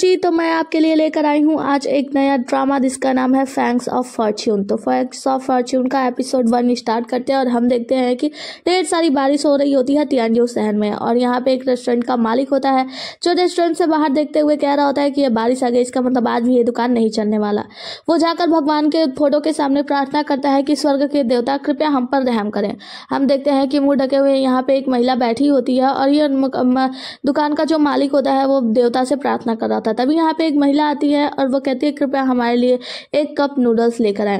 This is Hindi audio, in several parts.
जी तो मैं आपके लिए लेकर आई हूँ आज एक नया ड्रामा जिसका नाम है फैंक्स ऑफ फॉर्च्यून तो फैंक्स ऑफ फॉर्च्यून का एपिसोड वन स्टार्ट करते हैं और हम देखते हैं कि ढेर सारी बारिश हो रही होती है तियांजो शहर में और यहाँ पे एक रेस्टोरेंट का मालिक होता है जो रेस्टोरेंट से बाहर देखते हुए कह रहा होता है कि यह बारिश आ गई इसका मतलब आज भी ये दुकान नहीं चलने वाला वो जाकर भगवान के फोटो के सामने प्रार्थना करता है कि स्वर्ग के देवता कृपया हम पर रहम करें हम देखते हैं कि मुँह ढके हुए यहाँ पे एक महिला बैठी होती है और ये दुकान का जो मालिक होता है वो देवता से प्रार्थना कर रहा था तभी यहाँ पे एक महिला आती है और वो कहती है कृपया हमारे लिए एक कप नूडल्स लेकर आए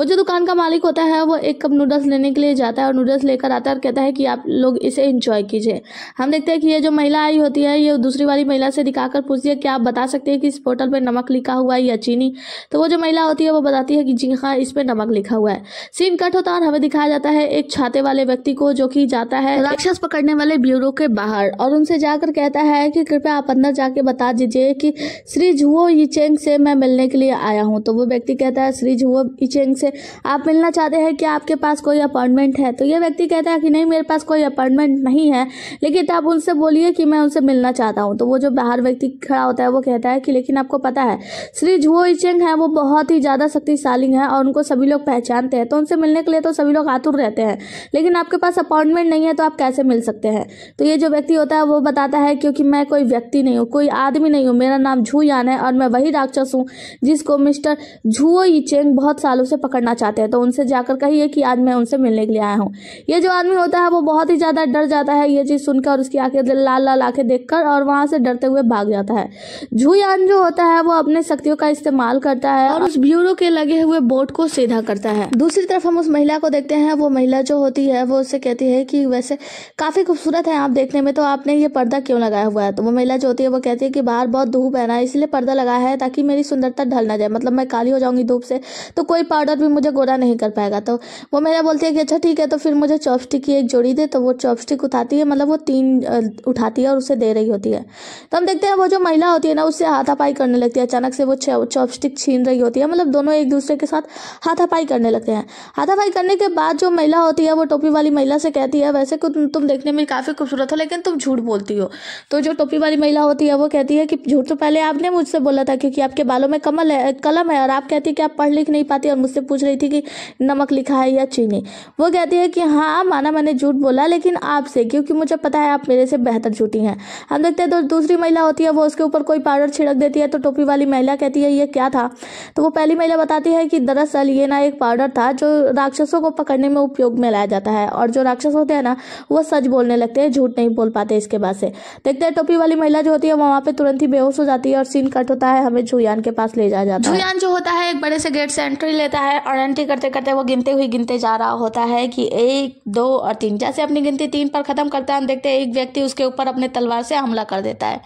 वो जो दुकान का मालिक होता है वो एक कप नूडल्स लेने के लिए जाता है और नूडल्स लेकर आता है और कहता है कि आप लोग इसे इंजॉय कीजिए हम देखते हैं कि ये जो महिला आई होती है ये दूसरी वाली महिला से दिखाकर पूछती है कि आप बता सकते हैं कि इस पोर्टल पर नमक लिखा हुआ है या चीनी तो वो जो महिला होती है वो बताती है कि जी हाँ इस पर नमक लिखा हुआ है सीन कट होता है और हमें दिखाया जाता है एक छाते वाले व्यक्ति को जो कि जाता है राक्षस पकड़ने वाले ब्यूरो के बाहर और उनसे जाकर कहता है कि कृपया आप अंदर जाके बता दीजिए कि कि श्री झुओ इचेंग से मैं मिलने के लिए आया हूँ तो वो व्यक्ति कहता है श्री झुओ इचेंग से आप मिलना चाहते हैं क्या आपके पास कोई अपॉइंटमेंट है तो ये व्यक्ति कहता है कि नहीं मेरे पास कोई अपॉइंटमेंट नहीं है लेकिन आप उनसे बोलिए कि मैं उनसे मिलना चाहता हूँ तो वो जो बाहर व्यक्ति खड़ा होता है वो कहता है कि लेकिन आपको पता है श्री झुओ इचेंग है वो बहुत ही ज़्यादा शक्तिशाली है और उनको सभी लोग पहचानते हैं तो उनसे मिलने के लिए तो सभी लोग आतुर रहते हैं लेकिन आपके पास अपॉइंटमेंट नहीं है तो आप कैसे मिल सकते हैं तो ये जो व्यक्ति होता है वो बताता है क्योंकि मैं कोई व्यक्ति नहीं हूँ कोई आदमी नहीं हूँ मेरा मेरा नाम झू यान है और मैं वही राक्षस हूँ जिसको मिस्टर झुओ ई चेंग बहुत सालों से पकड़ना चाहते हैं तो उनसे जाकर कहिए कि आज मैं उनसे मिलने के लिए आया हूँ ये जो आदमी होता है वो बहुत ही ज़्यादा डर जाता है ये चीज़ सुनकर और उसकी आंखें लाल लाल आंखें देख और वहाँ से डरते हुए भाग जाता है झू यान जो होता है वो अपने शक्तियों का इस्तेमाल करता है और उस ब्यूरो के लगे हुए बोर्ड को सीधा करता है दूसरी तरफ हम उस महिला को देखते हैं वो महिला जो होती है वो उससे कहती है कि वैसे काफ़ी खूबसूरत है आप देखने में तो आपने ये पर्दा क्यों लगाया हुआ है तो वो महिला जो होती है वो कहती है कि बाहर बहुत धूप धूप है ना इसलिए पर्दा लगाया है ताकि मेरी सुंदरता ढल ना जाए मतलब मैं काली हो जाऊंगी धूप से तो कोई पाउडर भी मुझे गोरा नहीं कर पाएगा तो वो मेरा बोलती है कि अच्छा ठीक है तो फिर मुझे चॉपस्टिक की एक जोड़ी दे तो वो चॉपस्टिक उठाती है मतलब वो तीन उठाती है और उसे दे रही होती है तो हम देखते हैं वो जो महिला होती है ना उससे हाथापाई करने लगती है अचानक से वो चॉपस्टिक छीन रही होती है मतलब दोनों एक दूसरे के साथ हाथापाई करने लगते हैं हाथापाई करने के बाद जो महिला होती है वो टोपी वाली महिला से कहती है वैसे तुम देखने में काफ़ी खूबसूरत हो लेकिन तुम झूठ बोलती हो तो जो टोपी वाली महिला होती है वो कहती है कि झूठ तो पहले आपने मुझसे बोला था क्योंकि आपके बालों में कमल है कलम है और आप कहती है कि आप पढ़ लिख नहीं पाती और मुझसे पूछ रही थी कि नमक लिखा है या चीनी वो कहती है कि हाँ माना मैंने झूठ बोला लेकिन आपसे क्योंकि मुझे पता है आप मेरे से बेहतर झूठी हैं हम देखते हैं तो दूसरी महिला होती है वो उसके ऊपर कोई पाउडर छिड़क देती है तो टोपी वाली महिला कहती है ये क्या था तो वो पहली महिला बताती है कि दरअसल ये ना एक पाउडर था जो राक्षसों को पकड़ने में उपयोग में लाया जाता है और जो राक्षस होते हैं ना वो सच बोलने लगते हैं झूठ नहीं बोल पाते इसके बाद से देखते हैं टोपी वाली महिला जो होती है वहाँ पे तुरंत ही बेहोश हो जाती है और सीन कट होता है हमें झुयान के पास ले जाया जाता है झुयान जो होता है एक बड़े से गेट से एंट्री लेता है और एंट्री करते करते वो गिनते हुए गिनते जा रहा होता है कि एक दो और तीन जैसे अपनी गिनती तीन पर खत्म करता है हम देखते हैं एक व्यक्ति उसके ऊपर अपने तलवार से हमला कर देता है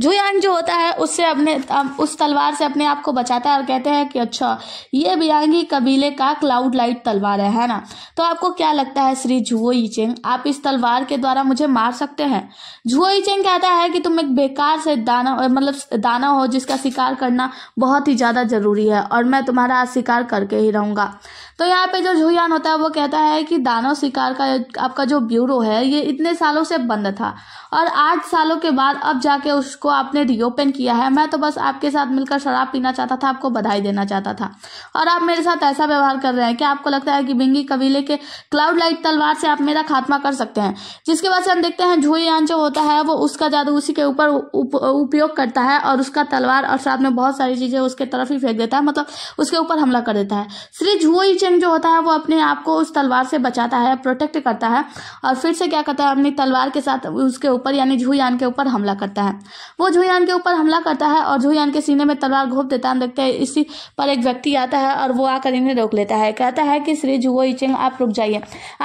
झुयान जो होता है उससे अपने उस तलवार से अपने आप को बचाता है और कहते हैं कि अच्छा ये बियांगी कबीले का क्लाउड लाइट तलवार है, है ना तो आपको क्या लगता है श्री झुओ इचेंग आप इस तलवार के द्वारा मुझे मार सकते हैं झुओ इचेंग कहता है कि तुम एक बेकार से दाना मतलब दाना हो जिसका शिकार करना बहुत ही ज़्यादा ज़रूरी है और मैं तुम्हारा आज शिकार करके ही रहूँगा तो यहाँ पे जो झुयान होता है वो कहता है कि दानव शिकार का आपका जो ब्यूरो है ये इतने सालों से बंद था और आठ सालों के बाद अब जाके उसको आपने रीओपन किया है मैं तो बस आपके साथ मिलकर शराब पीना चाहता था आपको बधाई देना चाहता था और आप मेरे साथ ऐसा व्यवहार कर रहे हैं कि आपको लगता है कि बिंगी कबीले के क्लाउड लाइट तलवार से आप मेरा खात्मा कर सकते हैं जिसके वजह से हम देखते हैं झुई यान जो होता है वो उसका जादू उसी के ऊपर उपयोग करता है और उसका तलवार और साथ में बहुत सारी चीजें उसके तरफ ही फेंक देता है मतलब उसके ऊपर हमला कर देता है श्री झुई चेंग जो होता है वो अपने आप को उस तलवार से बचाता है प्रोटेक्ट करता है और फिर से क्या करता है अपनी तलवार के साथ उसके ऊपर यानी झुईयान के ऊपर हमला करता है वो झुईयान के ऊपर हमला करता है और झुईयान के सीने में तलवार घोप देता है हम देखते हैं इसी पर एक व्यक्ति आता है और वो आकर इन्हें रोक लेता है कहता है कि श्री झुओ इचिंग आप रुक जाइए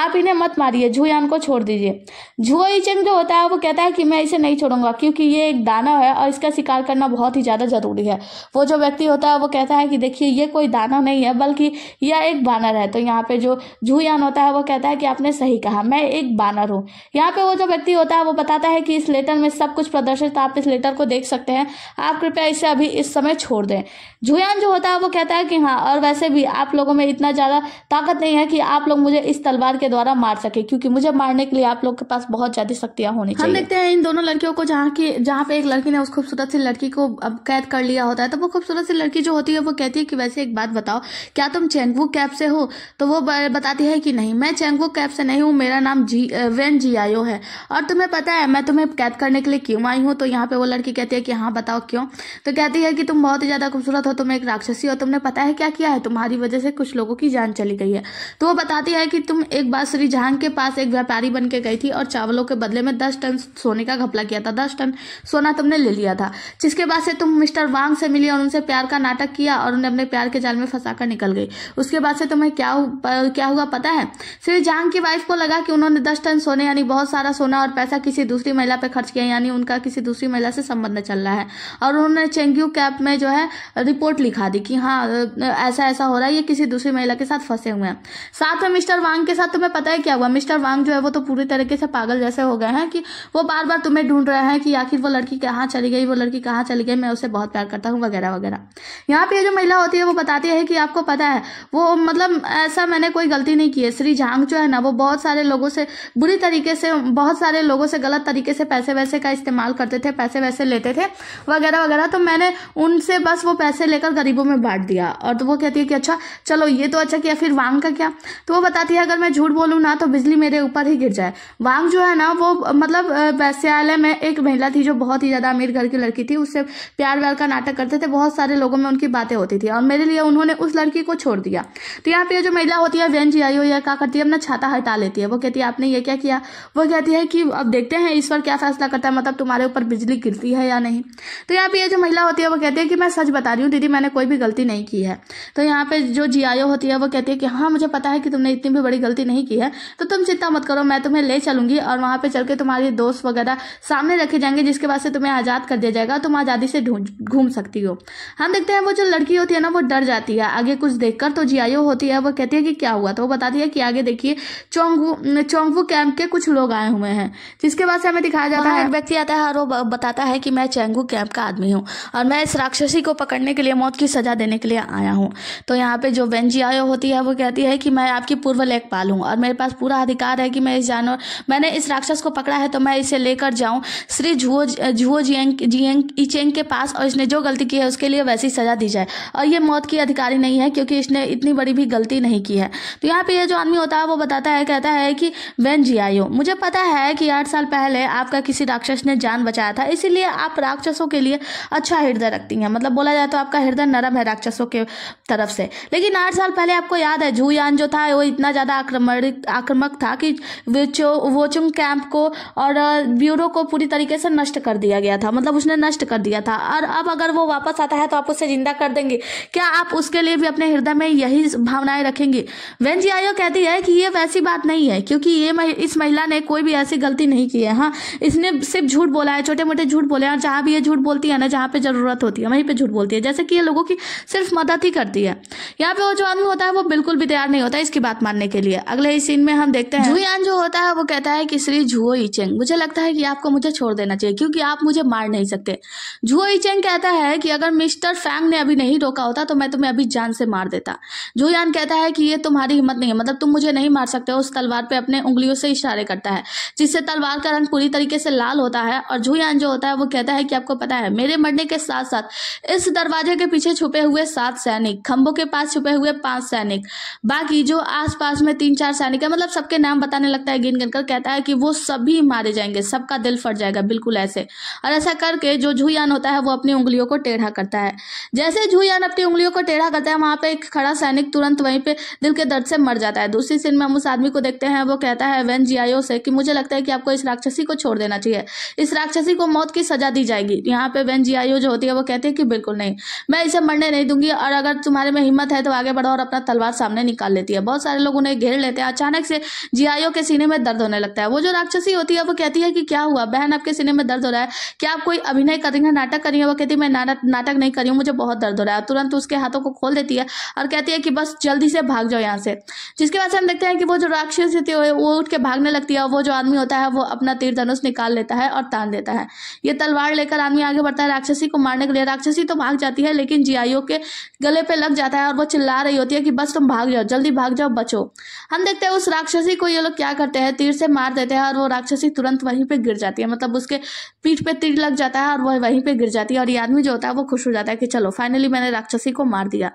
आप इन्हें मत मारिए झुयान को छोड़ दीजिए झुओ इचिंग जो होता है वो कहता है कि मैं इसे नहीं छोड़ूंगा क्योंकि ये एक दानव है और इसका शिकार करना बहुत ही ज़्यादा ज़रूरी है वो जो व्यक्ति होता है वो कहता है कि देखिए ये कोई दानव नहीं है बल्कि यह एक बानर है तो यहाँ पे जो झुयान होता है वो कहता है कि आपने सही कहा मैं एक बानर हूँ यहाँ पे वो जो व्यक्ति होता है वो बताता बताता है कि इस लेटर में सब कुछ प्रदर्शित आप इस लेटर को देख सकते हैं आप कृपया इसे अभी इस समय छोड़ दें जुयान जो होता है वो कहता है कि हाँ और वैसे भी आप लोगों में इतना ज़्यादा ताकत नहीं है कि आप लोग मुझे इस तलवार के द्वारा मार सके क्योंकि मुझे मारने के लिए आप लोग के पास बहुत ज़्यादा शक्तियां होनी चाहिए हम देखते हैं इन दोनों लड़कियों को जहाँ की जहाँ पे एक लड़की ने उस खूबसूरत सी लड़की को अब कैद कर लिया होता है तो वो खूबसूरत सी लड़की जो होती है वो कहती है कि वैसे एक बात बताओ क्या तुम चेंगवू कैब से हो तो वो बताती है कि नहीं मैं चेंगवू कैब से नहीं हूँ मेरा नाम जी वेन जियायो है और तुम्हें पता है मैं तुम्हें कैद करने के लिए क्यों आई हूँ तो यहाँ पे वो लड़की कहती है कि हाँ बताओ क्यों तो कहती है कि तुम बहुत ही ज़्यादा खूबसूरत हो तुम एक राक्षसी हो तुमने पता है क्या किया है तुम्हारी वजह से कुछ लोगों की जान चली गई है तो वो बताती है कि तुम एक बार श्री जहांग के पास एक व्यापारी बन के गई थी और चावलों के बदले में दस टन सोने का घपला किया था दस टन सोना तुमने ले लिया था जिसके बाद से तुम मिस्टर वांग से मिली और उनसे प्यार का नाटक किया और उन्हें अपने प्यार के जाल में फंसा कर निकल गई उसके बाद से तुम्हें क्या क्या हुआ पता है श्री जहांग की वाइफ को लगा कि उन्होंने दस टन सोने यानी बहुत सारा सोना और पैसा किसी दूसरे दूसरी महिला पर खर्च किया यानी उनका किसी दूसरी महिला से संबंध चल रहा है और उन्होंने चेंग्यू कैप में जो है रिपोर्ट लिखा दी कि हाँ ऐसा ऐसा हो रहा है ये किसी दूसरी महिला के साथ फंसे हुए हैं साथ में मिस्टर वांग के साथ तुम्हें पता है क्या हुआ मिस्टर वांग जो है वो तो पूरी तरीके से पागल जैसे हो गए हैं कि वो बार बार तुम्हें ढूंढ रहे हैं कि आखिर वो लड़की कहाँ चली गई वो लड़की कहाँ चली गई मैं उसे बहुत प्यार करता हूँ वगैरह वगैरह यहाँ पे जो महिला होती है वो बताती है कि आपको पता है वो मतलब ऐसा मैंने कोई गलती नहीं की है श्री झांग जो है ना वो बहुत सारे लोगों से बुरी तरीके से बहुत सारे लोगों से गलत तरीके से पैसे वैसे का इस्तेमाल करते थे पैसे वैसे लेते थे वगैरह वगैरह तो मैंने उनसे बस वो पैसे लेकर गरीबों में बांट दिया और तो वो कहती है कि अच्छा चलो ये तो अच्छा किया फिर वांग का क्या तो वो बताती है अगर मैं झूठ बोलूँ ना तो बिजली मेरे ऊपर ही गिर जाए वांग जो है ना वो मतलब वैश्यालय में एक महिला थी जो बहुत ही ज़्यादा अमीर घर की लड़की थी उससे प्यार व्यार का नाटक करते थे बहुत सारे लोगों में उनकी बातें होती थी और मेरे लिए उन्होंने उस लड़की को छोड़ दिया तो यहाँ पे जो महिला होती है व्यंज आई हो या क्या करती है अपना छाता हटा लेती है वो कहती है आपने ये क्या किया वो कहती है कि अब देखते हैं ईश्वर क्या फैसला करता है मतलब तुम्हारे ऊपर बिजली गिरती है या नहीं तो यहाँ पे ये जो महिला होती है वो कहती है कि मैं सच बता रही हूँ दीदी मैंने कोई भी गलती नहीं की है तो यहाँ पे जो जी होती है वो कहती है कि हाँ मुझे पता है कि तुमने इतनी भी बड़ी गलती नहीं की है तो तुम चिंता मत करो मैं तुम्हें ले चलूंगी और वहाँ पे चल के तुम्हारे दोस्त वगैरह सामने रखे जाएंगे जिसके बाद से तुम्हें आज़ाद कर दिया जाएगा तुम आज़ादी से घूम सकती हो हम देखते हैं वो जो लड़की होती है ना वो डर जाती है आगे कुछ देख तो जी होती है वो कहती है कि क्या हुआ तो वो बताती है कि आगे देखिए चोंगवू चोंगवू कैंप के कुछ लोग आए हुए हैं जिसके बाद से में दिखाया जाता है एक व्यक्ति आता है और वो बताता है कि मैं चेंगू कैंप का आदमी हूँ और मैं इस राक्षसी को पकड़ने के लिए मौत की सजा देने के लिए आया हूँ तो यहाँ पे जो वेंजी आयो होती है वो कहती है कि मैं आपकी पूर्व लेखपाल हूँ और मेरे पास पूरा अधिकार है कि मैं इस जानवर मैंने इस राक्षस को पकड़ा है तो मैं इसे लेकर जाऊँ श्री झुओ झुओ जियंग जियंग इचेंग के पास और इसने जो गलती की है उसके लिए वैसी सजा दी जाए और ये मौत की अधिकारी नहीं है क्योंकि इसने इतनी बड़ी भी गलती नहीं की है तो यहाँ पे ये जो आदमी होता है वो बताता है कहता है कि वेन जी आयो मुझे पता है कि आठ साल पहले है आपका किसी राक्षस ने जान बचाया था इसीलिए आप राक्षसों के लिए अच्छा हृदय रखती हैं मतलब बोला जाए तो आपका हृदय नरम है राक्षसों के तरफ से लेकिन आठ साल पहले आपको याद है झूयान जो था वो इतना ज़्यादा आक्रमणिक आक्रमक था कि वोचुंग कैंप को और ब्यूरो को पूरी तरीके से नष्ट कर दिया गया था मतलब उसने नष्ट कर दिया था और अब अगर वो वापस आता है तो आप उसे जिंदा कर देंगे क्या आप उसके लिए भी अपने हृदय में यही भावनाएं रखेंगे वेंजी आयो कहती है कि ये वैसी बात नहीं है क्योंकि ये इस महिला ने कोई भी ऐसी गलती नहीं की है हाँ इसने सिर्फ झूठ बोला है छोटे मोटे झूठ बोले हैं जहाँ भी ये झूठ बोलती है ना जहाँ पे ज़रूरत होती है वहीं पे झूठ बोलती है जैसे कि ये लोगों की सिर्फ मदद ही करती है यहाँ पे वो जो आदमी होता है वो बिल्कुल भी तैयार नहीं होता है इसकी बात मानने के लिए अगले ही सीन में हम देखते हैं जुयान जो होता है वो कहता है कि श्री झुओ इचेंग मुझे लगता है कि आपको मुझे छोड़ देना चाहिए क्योंकि आप मुझे मार नहीं सकते झुओ इचेंग कहता है कि अगर मिस्टर फैंग ने अभी नहीं रोका होता तो मैं तुम्हें अभी जान से मार देता जुयान कहता है कि ये तुम्हारी हिम्मत नहीं है मतलब तुम मुझे नहीं मार सकते हो उस तलवार पे अपने उंगलियों से इशारे करता है जिससे तलवार का रंग पूरी तरीके से लाल होता है और झुयान जो होता है वो कहता है कि आपको पता है मेरे मरने के साथ साथ इस दरवाजे के पीछे छुपे हुए सात सैनिक खम्भों के पास छुपे हुए पांच सैनिक बाकी जो आसपास में तीन चार सैनिक है मतलब सबके नाम बताने लगता है गिन गिनकर कहता है कि वो सभी मारे जाएंगे सबका दिल फट जाएगा बिल्कुल ऐसे और ऐसा करके जो झुयान होता है वो अपनी उंगलियों को टेढ़ा करता है जैसे झुयान अपनी उंगलियों को टेढ़ा करता है वहां पे एक खड़ा सैनिक तुरंत वहीं पे दिल के दर्द से मर जाता है दूसरी सीन में हम उस आदमी को देखते हैं वो कहता है वेन जियायो से कि मुझे लगता है कि आपको इस राक्षसी राक्षसी को छोड़ देना चाहिए इस राक्षसी को मौत की सजा दी जाएगी यहाँ पे वेन जी जो होती है वो कहती है कि बिल्कुल नहीं मैं इसे मरने नहीं दूंगी और अगर तुम्हारे में हिम्मत है तो आगे बढ़ो और अपना तलवार सामने निकाल लेती है बहुत सारे लोग उन्हें घेर लेते हैं अचानक से जियायो के सीने में दर्द होने लगता है वो जो राक्षसी होती है वो कहती है कि क्या हुआ बहन आपके सीने में दर्द हो रहा है क्या आप कोई अभिनय कर रही है नाटक है वो कहती है मैं नाटक नहीं करी हूँ मुझे बहुत दर्द हो रहा है तुरंत उसके हाथों को खोल देती है और कहती है कि बस जल्दी से भाग जाओ यहाँ से जिसके बाद से हम देखते हैं कि वो जो राक्षसी होती है वो उठ के भागने लगती है वो जो आदमी होता है वो अपना तीर तीरधनुष निकाल लेता है और तान देता है ये तलवार लेकर आदमी आगे बढ़ता है राक्षसी को मारने के लिए राक्षसी तो भाग जाती है लेकिन जियाइयों के गले पे लग जाता है और वो चिल्ला रही होती है कि बस तुम भाग जाओ जल्दी भाग जाओ बचो हम देखते हैं उस राक्षसी को ये लोग क्या करते हैं तीर से मार देते हैं और वो राक्षसी तुरंत वहीं पर गिर जाती है मतलब उसके पीठ पे तीर लग जाता है और वह वहीं पर गिर जाती है और ये आदमी जो होता है वो खुश हो जाता है कि चलो फाइनली मैंने राक्षसी को मार दिया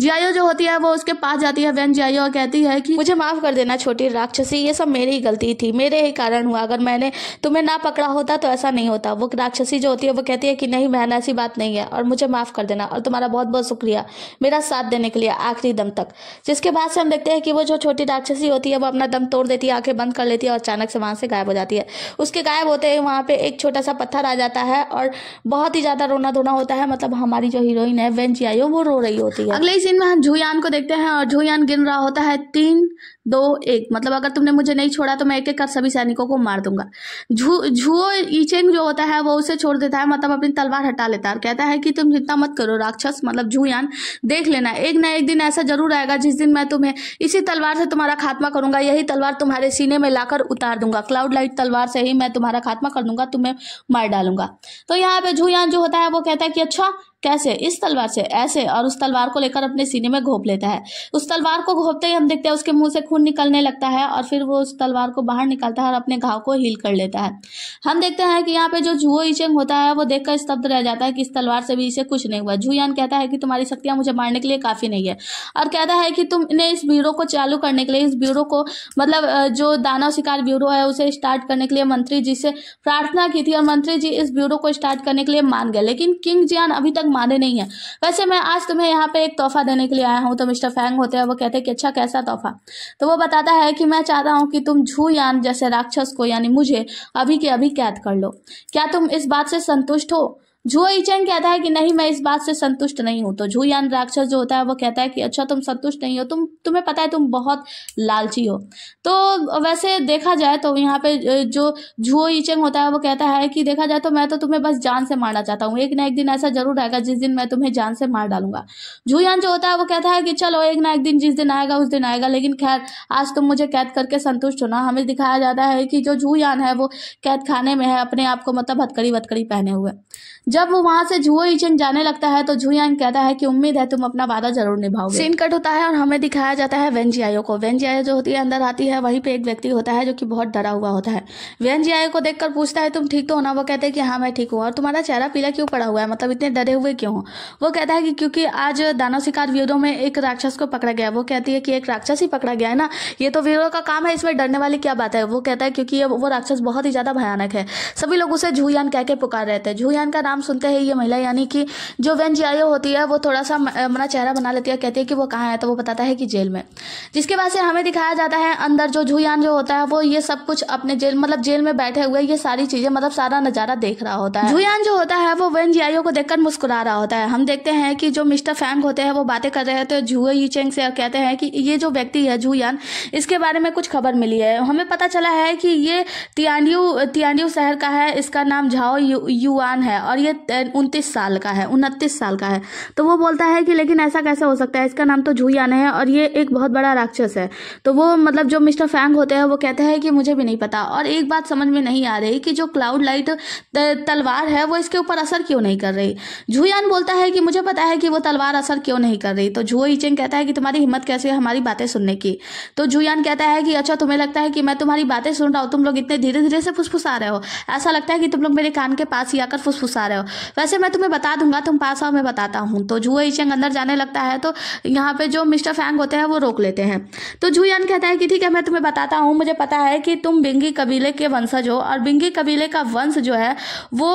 जियाइयो जो होती है वो उसके पास जाती है वैन जियाइयो और कहती है कि मुझे माफ कर देना छोटी राक्षसी ये सब मेरी गलती थी मेरे ही कारण हुआ अगर मैंने तुम्हें ना पकड़ा होता तो ऐसा नहीं होता वो राक्षसी जो होती है वो कहती है कि नहीं बहन ऐसी बात नहीं है और मुझे माफ़ कर देना और तुम्हारा बहुत बहुत शुक्रिया मेरा साथ देने के लिए आखिरी दम तक जिसके बाद से हम देखते हैं कि वो जो छोटी राक्षसी होती है वो अपना दम तोड़ देती है आंखें बंद कर लेती है और अचानक से वहां से गायब हो जाती है उसके गायब होते ही वहां पर एक छोटा सा पत्थर आ जाता है और बहुत ही ज़्यादा रोना धोना होता है मतलब हमारी जो हीरोइन है वेंच जियायो वो रो रही होती है अगले सीन में हम झुयान को देखते हैं और झुयान गिन रहा होता है तीन दो एक मतलब अगर तुमने मुझे नहीं छोड़ा तो मैं एक एक कर सभी सैनिकों को मार दूंगा झुओ ईचेंग जो होता है वो उसे छोड़ देता है मतलब अपनी तलवार हटा लेता है और कहता है कि तुम चिंता मत करो राक्षस मतलब झूयान देख लेना एक ना एक दिन ऐसा जरूर आएगा जिस दिन मैं तुम्हें इसी तलवार से तुम्हारा खात्मा करूंगा यही तलवार तुम्हारे सीने में लाकर उतार दूंगा क्लाउड लाइट तलवार से ही मैं तुम्हारा खात्मा कर दूंगा तुम्हें मार डालूंगा तो यहाँ पे झूयान जो होता है वो कहता है कि अच्छा कैसे इस तलवार से ऐसे और उस तलवार को लेकर अपने सीने में घोप लेता है उस तलवार को घोपते ही हम देखते हैं उसके मुंह से खून निकलने लगता है और फिर वो उस तलवार को बाहर निकालता है और अपने घाव को हील कर लेता है हम देखते हैं कि यहाँ पे जो जुओ इचेंग होता है वो देखकर स्तब्ध रह जाता है कि इस तलवार से भी इसे कुछ नहीं हुआ जुयान कहता है कि तुम्हारी शक्तियां मुझे मारने के लिए काफ़ी नहीं है और कहता है कि तुमने इस ब्यूरो को चालू करने के लिए इस ब्यूरो को मतलब जो दानव शिकार ब्यूरो है उसे स्टार्ट करने के लिए मंत्री जी से प्रार्थना की थी और मंत्री जी इस ब्यूरो को स्टार्ट करने के लिए मान गए लेकिन किंग जियान अभी तक फैंग माने नहीं है वैसे मैं आज तुम्हें यहाँ पे एक तोहफा देने के लिए आया हूँ तो मिस्टर फैंग होते हैं वो कहते हैं कि अच्छा कैसा तोहफा तो वो बताता है कि मैं चाहता हूँ कि तुम झू यान जैसे राक्षस को यानी मुझे अभी के अभी कैद कर लो क्या तुम इस बात से संतुष्ट हो ईचैन कहता है कि नहीं मैं इस बात से संतुष्ट नहीं हूं तो यान राक्षस जो होता है वो कहता है कि अच्छा तुम संतुष्ट नहीं हो तुम तुम्हें पता है तुम बहुत लालची हो तो वैसे देखा जाए तो यहाँ पे जो झुओ ईचैन होता है वो कहता है कि देखा जाए तो मैं तो तुम्हें बस जान से मारना चाहता हूँ एक ना एक दिन ऐसा जरूर आएगा जिस दिन मैं तुम्हें जान से मार डालूंगा यान जो होता है वो कहता है कि चलो एक ना एक दिन जिस दिन आएगा उस दिन आएगा लेकिन खैर आज तुम मुझे कैद करके संतुष्ट होना हमें दिखाया जाता है कि जो यान है वो कैद खाने में है अपने आप को मतलब हथकड़ी वतकड़ी पहने हुए जब वो वहां से जुओ इचेंग जाने लगता है तो झुयांग कहता है कि उम्मीद है तुम अपना वादा जरूर निभाओ सीन कट होता है और हमें दिखाया जाता है वेंजियायो को वेंजियायो जो होती है अंदर आती है वहीं पे एक व्यक्ति होता है जो कि बहुत डरा हुआ होता है वेंजियायो को देखकर पूछता है तुम ठीक तो होना वो कहते हैं कि हाँ मैं ठीक हूँ और तुम्हारा चेहरा पीला क्यों पड़ा हुआ है मतलब इतने डरे हुए क्यों हो वो कहता है कि क्योंकि आज दानव शिकार व्यूरों में एक राक्षस को पकड़ा गया वो कहती है कि एक राक्षस ही पकड़ा गया है ना ये तो वीरो का काम है इसमें डरने वाली क्या बात है वो कहता है क्योंकि वो राक्षस बहुत ही ज्यादा भयानक है सभी लोग उसे झूयान कह के पुकार रहे थे झूयान का नाम नाम सुनते ही ये महिला यानी कि जो वैन जी होती है वो थोड़ा सा अपना चेहरा बना लेती है कहती है कि वो कहाँ है तो वो बताता है कि जेल में जिसके बाद से हमें दिखाया जाता है अंदर जो झूयान जो होता है वो ये सब कुछ अपने जेल मतलब जेल में बैठे हुए ये सारी चीजें मतलब सारा नज़ारा देख रहा होता है झूयान जो होता है वो वैन जी को देखकर मुस्कुरा रहा होता है हम देखते हैं कि जो मिस्टर फैंग होते हैं वो बातें कर रहे हैं तो झूए यू चेंग से कहते हैं कि ये जो व्यक्ति है झूयान इसके बारे में कुछ खबर मिली है हमें पता चला है कि ये तियान्यू तियान्यू शहर का है इसका नाम झाओ युआन है और ये ये उनतीस साल का है उनतीस साल का है तो वो बोलता है कि लेकिन ऐसा कैसे हो सकता है इसका नाम तो झुयान है और ये एक बहुत बड़ा राक्षस है तो वो मतलब जो मिस्टर फैंग होते हैं वो कहते हैं कि मुझे भी नहीं पता और एक बात समझ में नहीं आ रही कि जो क्लाउड लाइट तलवार है वो इसके ऊपर असर क्यों नहीं कर रही झुयान बोलता है कि मुझे पता है कि वो तलवार असर क्यों नहीं कर रही तो झुओ इचिंग कहता है कि तुम्हारी हिम्मत कैसे है हमारी बातें सुनने की तो झुयान कहता है कि अच्छा तुम्हें लगता है कि मैं तुम्हारी बातें सुन रहा हूँ तुम लोग इतने धीरे धीरे से फुसफुसा रहे हो ऐसा लगता है कि तुम लोग मेरे कान के पास ही आकर फुसफुसा रहे हो हो वैसे मैं तुम्हें बता दूंगा तुम पास आओ मैं बताता हूँ तो जुआ इचेंग अंदर जाने लगता है तो यहाँ पे जो मिस्टर फैंग होते हैं वो रोक लेते हैं तो जुयान कहता है कि ठीक है मैं तुम्हें बताता हूँ मुझे पता है कि तुम बिंगी कबीले के वंशज हो और बिंगी कबीले का वंश जो है वो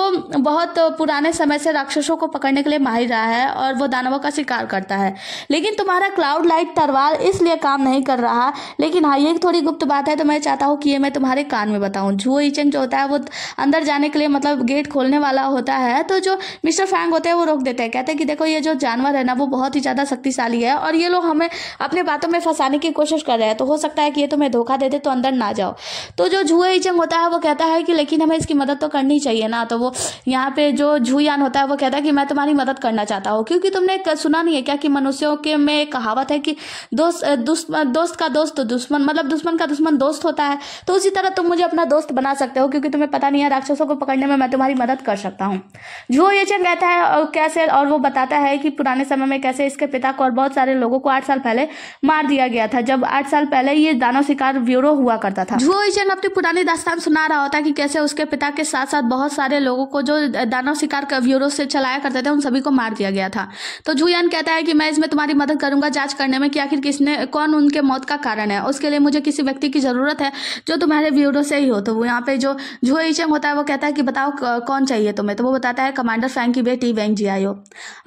बहुत पुराने समय से राक्षसों को पकड़ने के लिए माहिर रहा है और वो दानवों का शिकार करता है लेकिन तुम्हारा क्लाउड लाइट तरवार इसलिए काम नहीं कर रहा लेकिन हाँ ये थोड़ी गुप्त बात है तो मैं चाहता हूँ कि ये मैं तुम्हारे कान में बताऊँ जुओ इचंग जो होता है वो अंदर जाने के लिए मतलब गेट खोलने वाला होता है है तो जो मिस्टर फैंग होते हैं वो रोक देते हैं कहते हैं कि देखो ये जो जानवर है ना वो बहुत ही ज़्यादा शक्तिशाली है और ये लोग हमें अपने बातों में फंसाने की कोशिश कर रहे हैं तो हो सकता है कि ये तुम्हें धोखा दे दे तो अंदर ना जाओ तो जो झुए इचंग होता है वो कहता है कि लेकिन हमें इसकी मदद तो करनी चाहिए ना तो वो यहाँ पे जो झूयान होता है वो कहता है कि मैं तुम्हारी मदद करना चाहता हूँ क्योंकि तुमने सुना नहीं है क्या कि मनुष्यों के में एक कहावत है कि दोस्त दुश्मन दोस्त का दोस्त दुश्मन मतलब दुश्मन का दुश्मन दोस्त होता है तो उसी तरह तुम मुझे अपना दोस्त बना सकते हो क्योंकि तुम्हें पता नहीं है राक्षसों को पकड़ने में मैं तुम्हारी मदद कर सकता हूँ जुओ एजेंट रहता है और कैसे और वो बताता है कि पुराने समय में कैसे इसके पिता को और बहुत सारे लोगों को आठ साल पहले मार दिया गया था जब आठ साल पहले ये दानव शिकार ब्यूरो हुआ करता था जुओ एजेंट अपनी पुरानी दास्तान सुना रहा होता कि कैसे उसके पिता के साथ साथ बहुत सारे लोगों को जो दानव शिकार ब्यूरो से चलाया करते थे उन सभी को मार दिया गया था तो झूयान कहता है कि मैं इसमें तुम्हारी मदद करूंगा जांच करने में कि आखिर किसने कौन उनके मौत का कारण है उसके लिए मुझे किसी व्यक्ति की जरूरत है जो तुम्हारे ब्यूरो से ही हो तो यहाँ पे जो जुए होता है वो कहता है कि बताओ कौन चाहिए तुम्हें तो वो बता जाता है कमांडर फैंग की बेटी वेंग जियायो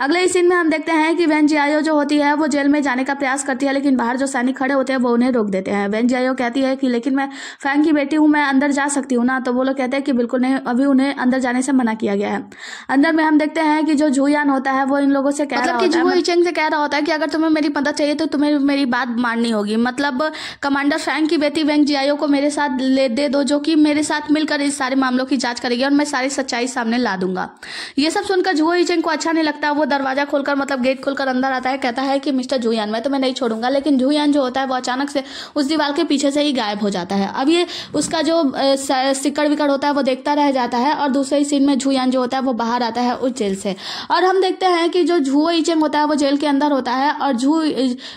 अगले इस सीन में हम देखते हैं कि वेंग जियायो जो होती है वो जेल में जाने का प्रयास करती है लेकिन बाहर जो सैनिक खड़े होते हैं वो उन्हें रोक देते हैं वेंग जियायो कहती है कि लेकिन मैं फैंग की बेटी हूँ मैं अंदर जा सकती हूँ ना तो वो लोग कहते हैं कि बिल्कुल नहीं अभी उन्हें अंदर जाने से मना किया गया है अंदर में हम देखते हैं कि जो झूयान होता है वो इन लोगों से कह मतलब रहा होता चेंग से कह रहा होता है कि अगर तुम्हें मेरी मदद चाहिए तो तुम्हें मेरी बात माननी होगी मतलब कमांडर फैंग की बेटी वेंग जियायो को मेरे साथ ले दे दो जो कि मेरे साथ मिलकर इस सारे मामलों की जांच करेगी और मैं सारी सच्चाई सामने ला दूंगा ये सब सुनकर जुओ हिचेन को अच्छा नहीं लगता वो दरवाजा खोलकर मतलब गेट खोलकर अंदर आता है कहता है कि मिस्टर जुयान मैं तो मैं नहीं छोड़ूंगा लेकिन जुयान जो होता है वो अचानक से उस दीवार के पीछे से ही गायब हो जाता है अब ये उसका जो सिकड़ विकड़ होता है वो देखता रह जाता है और दूसरे ही सीन में जुयान जो होता है वो बाहर आता है उस जेल से और हम देखते हैं कि जो जुहो इचेंग होता है वो जेल के अंदर होता है और झू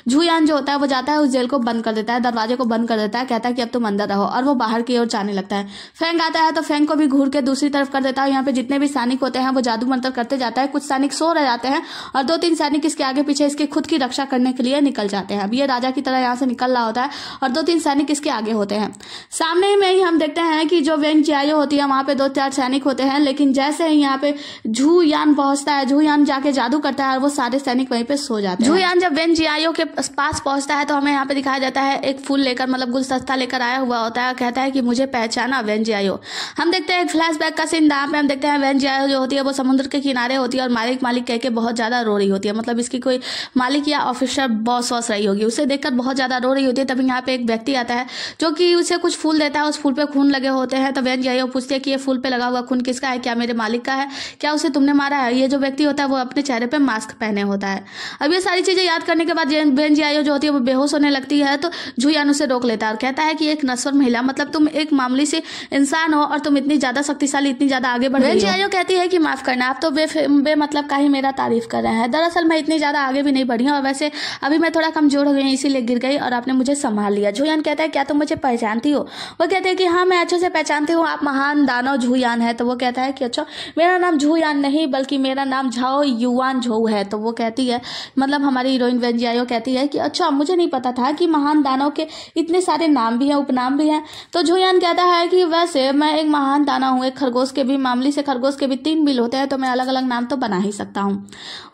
जुयान जो होता है वो जाता है उस जेल को बंद कर देता है दरवाजे को बंद कर देता है कहता है कि अब तुम अंदर रहो और वो बाहर की ओर जाने लगता है फेंक आता है तो फेंक को भी घूर के दूसरी तरफ कर देता है यहाँ पे जितने भी सैनिक होते हैं वो जादू मंत्र करते जाता है कुछ सैनिक सो रह जाते हैं और दो तीन सैनिक इसके आगे पीछे इसके खुद की रक्षा करने के लिए निकल जाते हैं अब ये राजा की तरह यहाँ से निकल रहा होता है और दो तीन सैनिक इसके आगे होते हैं सामने में ही हम देखते हैं कि जो वेंग चियायो होती है वहां पे दो चार सैनिक होते हैं लेकिन जैसे ही यहाँ पे झू यान पहुंचता है झू यान जाके जादू करता है और वो सारे सैनिक वहीं पे सो जाते हैं झू यान जब वेंग चियायो के पास पहुंचता है तो हमें यहाँ पे दिखाया जाता है एक फूल लेकर मतलब गुलदस्ता लेकर आया हुआ होता है कहता है कि मुझे पहचाना वेंग जियायो हम देखते हैं एक फ्लैशबैक का सीन जहाँ पे हम देखते हैं वेंग जियायो जो होती है वो समुद्र के किनारे होती है और मालिक मालिक कह के बहुत ज़्यादा रो रही होती है मतलब इसकी कोई मालिक या ऑफिसर बॉस वॉस रही होगी उसे देखकर बहुत ज़्यादा रो रही होती है तभी यहाँ पे एक व्यक्ति आता है जो कि उसे कुछ फूल देता है उस फूल पे खून लगे होते हैं तो व्यंज यही पूछती है कि ये फूल पे लगा हुआ खून किसका है क्या मेरे मालिक का है क्या उसे तुमने मारा है ये जो व्यक्ति होता है वो अपने चेहरे पर मास्क पहने होता है अब ये सारी चीज़ें याद करने के बाद व्यंज यायो जो होती है वो बेहोश होने लगती है तो जुयान उसे रोक लेता है और कहता है कि एक नस्वर महिला मतलब तुम एक मामूली से इंसान हो और तुम इतनी ज़्यादा शक्तिशाली इतनी ज़्यादा आगे बढ़ रही हो कहती है है कि माफ़ करना आप तो बे बे मतलब का ही मेरा तारीफ़ कर रहे हैं दरअसल मैं इतनी ज़्यादा आगे भी नहीं बढ़ी हूँ और वैसे अभी मैं थोड़ा कमज़ोर हो गई हूँ इसीलिए गिर गई और आपने मुझे संभाल लिया झुयान कहता है क्या तुम मुझे पहचानती हो वो कहते हैं कि हाँ मैं अच्छे से पहचानती हूँ आप महान दानव झुयान है तो वो कहता है कि अच्छा मेरा नाम झुयान नहीं बल्कि मेरा नाम झाओ युवान झो है तो वो कहती है मतलब हमारी हीरोइन वेंजियायो कहती है कि अच्छा मुझे नहीं पता था कि महान दानव के इतने सारे नाम भी हैं उपनाम भी हैं तो झुयान कहता है कि वैसे मैं एक महान दाना हूँ एक खरगोश के भी मामली से खरगोश के भी तीन बिल होते हैं तो मैं अलग अलग नाम तो बना ही सकता हूँ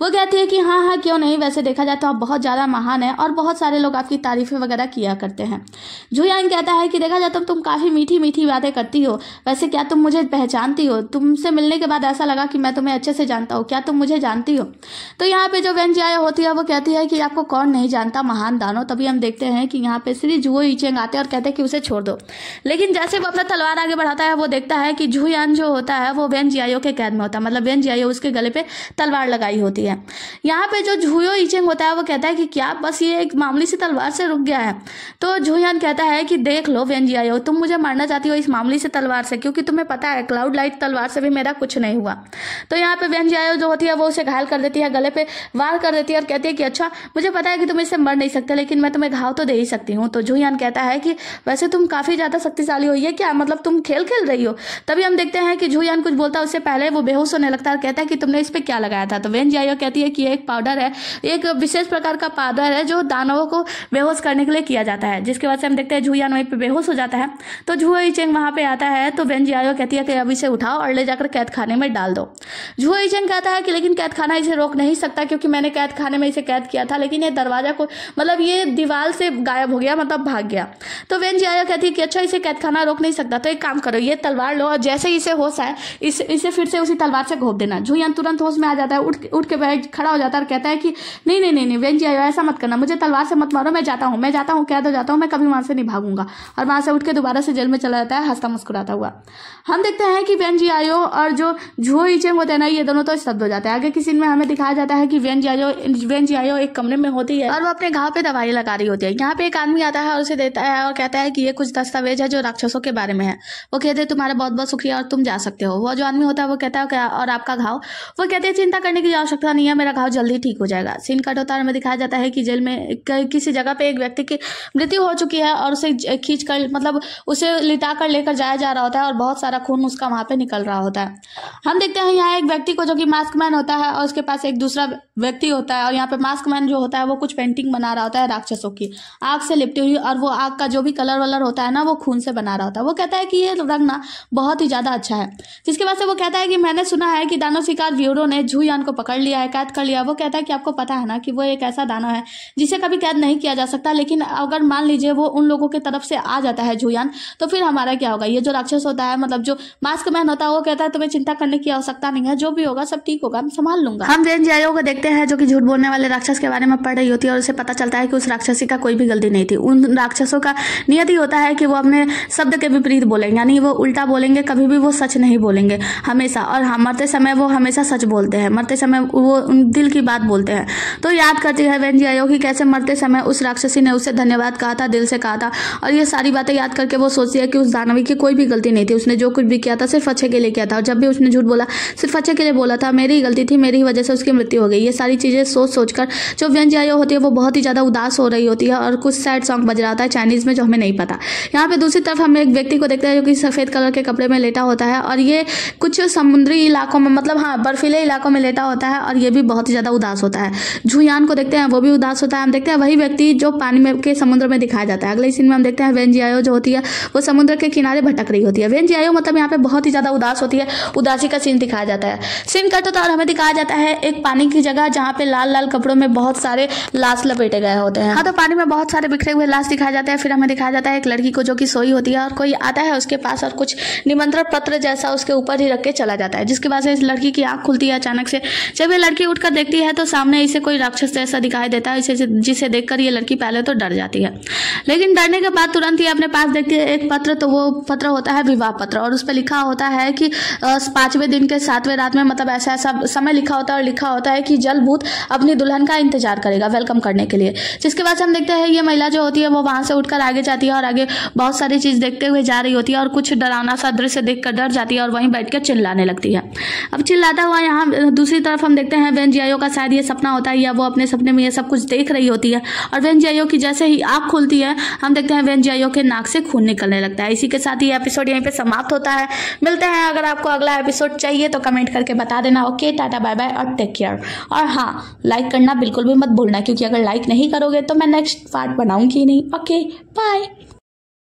वो कहती है कि हाँ हाँ क्यों नहीं वैसे देखा जाए तो आप बहुत ज़्यादा महान है और बहुत सारे लोग आपकी तारीफें वगैरह किया करते हैं जुयांग कहता है कि देखा जाए तो तुम काफ़ी मीठी मीठी बातें करती हो वैसे क्या तुम मुझे पहचानती हो तुमसे मिलने के बाद ऐसा लगा कि मैं तुम्हें अच्छे से जानता हूँ क्या तुम मुझे जानती हो तो यहाँ पे जो व्यंजय होती है वो कहती है कि आपको कौन नहीं जानता महान दानो तभी हम देखते हैं कि यहाँ पे श्री जुओ इचेंग आते हैं और कहते हैं कि उसे छोड़ दो लेकिन जैसे वो अपना तलवार आगे बढ़ाता है वो देखता है कि जुयान जो होता है वो व्यंजयायो के कैद में होता है मतलब वेन जियायो उसके गले पे तलवार लगाई होती है यहाँ पे जो झुयो इचिंग होता है वो कहता है कि क्या बस ये एक मामूली सी तलवार से रुक गया है तो झुयान कहता है कि देख लो वेन जियायो तुम मुझे मारना चाहती हो इस मामूली से तलवार से क्योंकि तुम्हें पता है क्लाउड लाइट तलवार से भी मेरा कुछ नहीं हुआ तो यहाँ पे वेन जियायो जो होती है वो उसे घायल कर देती है गले पे वार कर देती है और कहती है कि अच्छा मुझे पता है कि तुम इससे मर नहीं सकते लेकिन मैं तुम्हें घाव तो दे ही सकती हूँ तो झुयान कहता है कि वैसे तुम काफ़ी ज़्यादा शक्तिशाली हो ये क्या मतलब तुम खेल खेल रही हो तभी हम देखते हैं कि झुयान कुछ बोलता है उससे पहले वो बेहोश होने लगता है कहता है कि तुमने इस पर क्या लगाया था तो वेन जियायो कहती है कि ये एक पाउडर है एक विशेष प्रकार का पाउडर है जो दानवों को बेहोश करने के लिए किया जाता है जिसके वजह से हम देखते हैं झुयान नोई पर बेहोश हो जाता है तो झुओ चेंग वहाँ पर आता है तो वेन जियायो कहती है कि अब इसे उठाओ और ले जाकर कैद खाने में डाल दो झुओ चेंग कहता है कि लेकिन कैद खाना इसे रोक नहीं सकता क्योंकि मैंने कैद खाने में इसे कैद किया था लेकिन ये दरवाजा को मतलब ये दीवार से गायब हो गया मतलब भाग गया तो वेन जियायो कहती है कि अच्छा इसे कैद खाना रोक नहीं सकता तो एक काम करो ये तलवार लो और जैसे इसे होश आए इसे इसे फिर से उसी तलवार से घोप देना झुयान तुरंत होश में आ जाता है उठ उठ के बैठ खड़ा हो जाता है और कहता है कि नहीं नहीं नहीं नहीं वेन आयो ऐसा मत करना मुझे तलवार से मत मारो मैं जाता हूँ मैं जाता हूँ कैद हो जाता हूँ मैं कभी वहां से नहीं भागूंगा और वहां से उठ के दोबारा से जेल में चला जाता है हंसता मुस्कुराता हुआ हम देखते हैं कि वेन जी आयो और जो झुओ इचेंग होते हैं ना ये दोनों तो शब्द हो जाते हैं आगे किसी में हमें दिखाया जाता है कि वेन जी आयो वेन जी आयो एक कमरे में होती है और वो अपने घाव पे दवाई लगा रही होती है यहाँ पे एक आदमी आता है और उसे देता है और कहता है कि ये कुछ दस्तावेज है जो राक्षसों के बारे में है वो कहते तुम्हारा बहुत बहुत शुक्रिया और तुम जा सकते हो वो जो आदमी होता है वो कहता घटा है और आपका घाव वो कहते हैं चिंता करने की आवश्यकता नहीं है मेरा घाव जल्दी ठीक हो जाएगा सीन कट होता है दिखाया जाता है कि जेल में किसी जगह पर एक व्यक्ति की मृत्यु हो चुकी है और उसे खींच कर मतलब उसे लिटा कर लेकर जाया जा रहा होता है और बहुत सारा खून उसका वहाँ पर निकल रहा होता है हम देखते हैं यहाँ एक व्यक्ति को जो कि मास्क मैन होता है और उसके पास एक दूसरा व्यक्ति होता है और यहाँ पे मास्क मैन जो होता है वो कुछ पेंटिंग बना रहा होता है राक्षसों की आग से लिपटी हुई और वो आग का जो भी कलर वलर होता है ना वो खून से बना रहा होता है वो कहता है कि ये रंग ना बहुत ही ज़्यादा अच्छा है जिसके बाद से वो कहता है कि मैंने सुना है कि दानो शिकार व्यूरो ने झूयान को पकड़ लिया है कैद कर लिया वो कहता है कि आपको पता है ना कि वो एक ऐसा दाना है जिसे कभी कैद नहीं किया जा सकता लेकिन अगर मान लीजिए वो उन लोगों की तरफ से आ जाता है झूयान तो फिर हमारा क्या होगा ये जो राक्षस होता है मतलब जो मास्क मैन होता है वो कहता है तुम्हें चिंता करने की आवश्यकता नहीं है जो भी होगा सब ठीक होगा हम संभाल लूंगा हम रेंज आयो को देखते हैं जो कि झूठ बोलने वाले राक्षस के बारे में पढ़ रही होती है और उसे पता चलता है कि उस राक्षसी का कोई भी गलती नहीं थी उन राक्षसों का नियत ही होता है कि वो अपने शब्द के विपरीत बोलेंगे यानी वो उल्टा बोलेंगे कभी भी वो सच नहीं बोलेंगे हमेशा और हम हाँ, मरते समय वो हमेशा सच बोलते हैं मरते समय वो दिल की बात बोलते हैं तो याद करती है वेन जियायो कि कैसे मरते समय उस राक्षसी ने उसे धन्यवाद कहा था दिल से कहा था और ये सारी बातें याद करके वो सोचती है कि उस दानवी की कोई भी गलती नहीं थी उसने जो कुछ भी किया था सिर्फ अच्छे के लिए किया था और जब भी उसने झूठ बोला सिर्फ अच्छे के लिए बोला था मेरी गलती थी मेरी ही वजह से उसकी मृत्यु हो गई ये सारी चीज़ें सोच सोच कर जो व्यन आयो होती है वो बहुत ही ज़्यादा उदास हो रही होती है और कुछ सैड सॉन्ग बज रहा था है चाइनीज़ में जो हमें नहीं पता यहाँ पर दूसरी तरफ हम एक व्यक्ति को देखते हैं जो कि सफ़ेद कलर के कपड़े में लेटा होता है और ये कुछ सम समुद्री इलाकों में मतलब हाँ बर्फीले इलाकों में लेटा होता है और ये भी बहुत ही ज़्यादा उदास होता है झुयान को देखते हैं वो भी उदास होता है हम देखते हैं वही व्यक्ति जो पानी में के समुद्र में दिखाया जाता है अगले सीन में हम देखते हैं वेंजियायो जो होती है वो समुद्र के किनारे भटक रही होती है वेंजियायो मतलब यहाँ पे बहुत ही ज़्यादा उदास होती है उदासी का सीन दिखाया जाता है सीन कट होता तो है और हमें दिखाया जाता है एक पानी की जगह जहाँ पे लाल लाल कपड़ों में बहुत सारे लाश लपेटे गए होते हैं हाँ तो पानी में बहुत सारे बिखरे हुए लाश दिखाया जाता है फिर हमें दिखाया जाता है एक लड़की को जो की सोई होती है और कोई आता है उसके पास और कुछ निमंत्रण पत्र जैसा उसके ऊपर ही रख के चला जाता है जाता है जिसके बाद से इस लड़की की आंख खुलती है अचानक से जब ये लड़की उठकर देखती है तो सामने इसे कोई राक्षस जैसा दिखाई देता है इसे जिसे देखकर ये लड़की पहले तो डर जाती है लेकिन डरने के बाद तुरंत ही अपने पास देखती है एक पत्र तो वो पत्र होता है विवाह पत्र और उस पर लिखा होता है कि पांचवें दिन के सातवें रात में मतलब ऐसा ऐसा समय लिखा होता है और लिखा होता है कि जल भूत अपनी दुल्हन का इंतजार करेगा वेलकम करने के लिए जिसके बाद हम देखते हैं ये महिला जो होती है वो वहां से उठकर आगे जाती है और आगे बहुत सारी चीज़ देखते हुए जा रही होती है और कुछ डरावना सा दृश्य देखकर डर जाती है और वहीं बैठकर चिल्लाने लगती लगती है अब चिल्लाता हुआ यहाँ दूसरी तरफ हम देखते हैं वेन जियायो का शायद ये सपना होता है या वो अपने सपने में ये सब कुछ देख रही होती है और वेन जियायो की जैसे ही आँख खुलती है हम देखते हैं वेन जियायो के नाक से खून निकलने लगता है इसी के साथ ये एपिसोड यहीं पर समाप्त होता है मिलते हैं अगर आपको अगला एपिसोड चाहिए तो कमेंट करके बता देना ओके टाटा बाय बाय और टेक केयर और हाँ लाइक करना बिल्कुल भी मत भूलना क्योंकि अगर लाइक नहीं करोगे तो मैं नेक्स्ट पार्ट बनाऊंगी नहीं ओके बाय